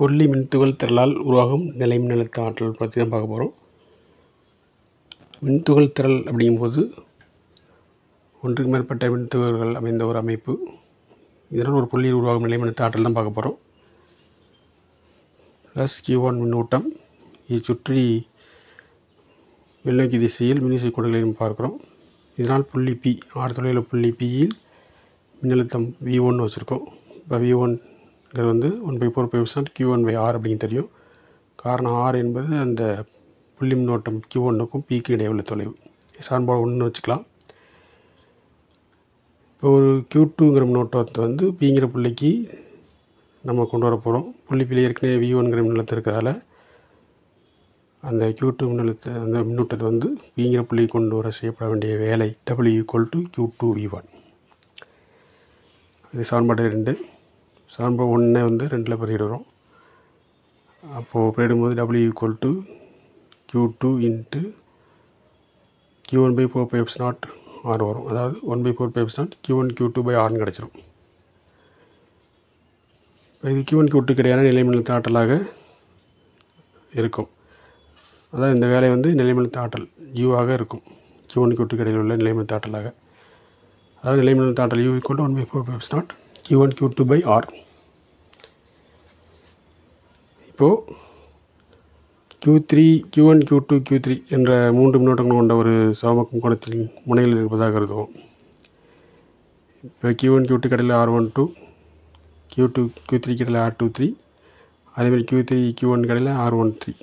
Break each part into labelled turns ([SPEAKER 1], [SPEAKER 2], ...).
[SPEAKER 1] பொருளி மின்துகள் திரளால் உருவாகும் நிலை மின்னழுத்த ஆற்றல் பற்றி தான் பார்க்க போகிறோம் மின்துகள் திரள் அப்படிங்கும்போது ஒன்றுக்கு மேற்பட்ட மின்துகள்கள் அமைந்த ஒரு அமைப்பு இதனால் ஒரு புள்ளியில் உருவாகும் நிலை மின்னழுத்த ஆற்றல் தான் பார்க்க போகிறோம் ப்ளஸ் கியூ ஒன் மின்னூட்டம் இதை சுற்றி வெள்ளோக்கி திசையில் மின்னிசை கோடுகளையும் பார்க்குறோம் இதனால் புள்ளி பி ஆறு தொலைவில் புள்ளி பியில் மின்னழுத்தம் வி ஒன்று வச்சுருக்கோம் இப்போ வி ஒன் இது வந்து one by four pi percent Q one by R அப்படின்னு தெரியும் காரணம் ஆர் என்பது அந்த புள்ளி மின்னோட்டம் கியூ ஒன்றுக்கும் பிக்கு இடையுள்ள தொலைவு சான்பாடு ஒன்று வச்சுக்கலாம் இப்போ ஒரு கியூ டூங்கிற மின்னோட்டத்தை வந்து பிங்கிற புள்ளிக்கு நம்ம கொண்டு வர போகிறோம் புள்ளி பிள்ளை ஏற்கனவே வி ஒன்கிற மின்னலத்தை இருக்கிறதால அந்த கியூ டூ மின்னலத்தை அந்த மின்னோட்டத்தை வந்து பிங்கிற புள்ளி கொண்டு வர செய்யப்பட வேண்டிய வேலை W equal to Q two V one இது சான்பாடு ரெண்டு ஸோ ஒன்றை வந்து ரெண்டில் பெருகிடுறோம் அப்போது போயிடும்போது W equal to Q two into Q one by four pi eps naught R வரும் அதாவது one by four pi eps naught Q one Q two by ஆர்னு கிடச்சிரும் இது கியூ ஒன் கியூ டூ கிடையாது நிலைமின்னழுத்த ஆற்றலாக இருக்கும் அதான் இந்த வேலை வந்து நிலைமின்னழுத்த ஆற்றல் யூவாக இருக்கும் கியூ ஒன் கியூ டூ கிடையில் உள்ள நிலைமின்னழுத்த ஆற்றலாக அதாவது நிலைமின்னழுத்த ஆற்றல் U to one by four pi eps naught Q1 Q2 by R இப்போ Q3 three Q one two Q three என்ற மூன்று மின்னோட்டங்கள் கொண்ட ஒரு சமக்கும் கோணத்தில் முனையில் இருப்பதாக கருதுவோம் இப்போ கியூ ஒன் கியூ டூ கடையில் R one two Q two Q three கடையில் ஆர் டூ த்ரீ அதேமாதிரி கியூ த்ரீ ஒன் கடையில் ஆர் ஒன் த்ரீ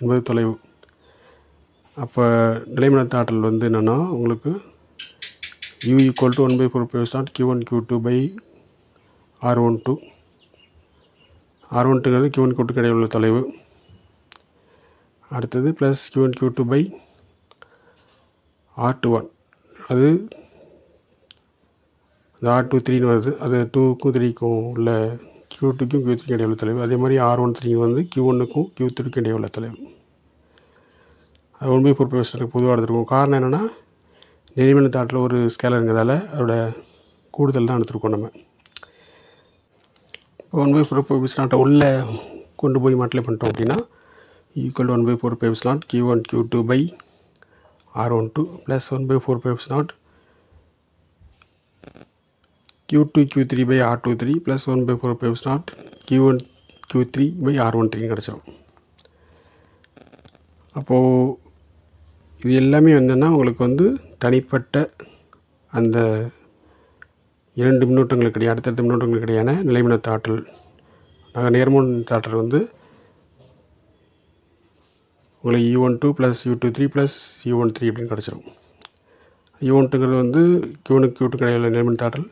[SPEAKER 1] என்பது தொலைவு அப்போ நிலைமின்னத்த தாட்டல் வந்து என்னென்னா உங்களுக்கு U equal to one by four pi Q one Q two by R one two R one டூங்கிறது கியூன் கியூட்டுக்கு இடையில் உள்ள தொலைவு அடுத்தது ப்ளஸ் கியூன் Q two by R two one அது இந்த ஆர் டூ த்ரீன்னு வருது அது டூக்கும் த்ரீக்கும் உள்ள கியூ டூக்கும் கியூ த்ரீக்கும் இடையுள்ள தொலைவு அதே மாதிரி ஆர் ஒன் த்ரீ வந்து கியூ ஒன்றுக்கும் கியூ த்ரீக்கும் இடையுள்ள தொலைவு அது ஒன்பது பை ஃபோர் பொதுவாக எடுத்துருக்கோம் காரணம் என்னென்னா நெறிமண தாட்டில் ஒரு ஸ்கேலருங்கிறதால அதோட கூடுதல் தான் எடுத்துருக்கோம் நம்ம ஒன் பை ஃபோர் பை நாட்டை உள்ளே கொண்டு போய் மாட்டிலே பண்ணிட்டோம் அப்படின்னா equal one by four pi naught Q one Q two by R one two plus one by four pi two R three plus one by four plus naught Q one Q three by R one three கிடச்சிடும் அப்போது இது எல்லாமே என்னென்னா உங்களுக்கு வந்து தனிப்பட்ட அந்த இரண்டு மின்னூட்டங்களுக்கு இடையே அடுத்தடுத்த மின்னூட்டங்களுக்கு இடையான நிலைமின்னத்த ஆற்றல் நாங்கள் நேர்மின்னத்த ஆற்றல் வந்து உங்களுக்கு U one two plus U two three plus U one three அப்படின்னு கிடச்சிரும் யூ e ஒன் டூங்கிறது வந்து கியூ ஒனுக்கு கியூ டூக்கு இடையில நிலைமின் தாற்றல்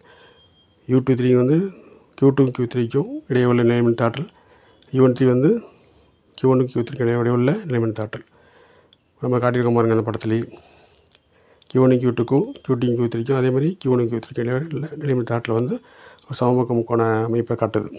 [SPEAKER 1] யூ டூ த்ரீ வந்து கியூ டூ கியூ த்ரீக்கும் இடையே உள்ள நிலைமின் தாற்றல் யூ ஒன் த்ரீ வந்து கியூ ஒனுக்கு கியூ த்ரீக்கு இடையே உள்ள நிலைமின் தாற்றல் நம்ம காட்டியிருக்கோம் பாருங்கள் அந்த படத்துலேயே கியூ ஒன் கியூ டூக்கும் கியூட்டிங் கியூ த்ரீக்கும் அதே மாதிரி கியூ ஒன் கியூ த்ரீக்கும் இடையில நிலைமை தாட்டில் வந்து ஒரு சமபக்க அமைப்பை காட்டுது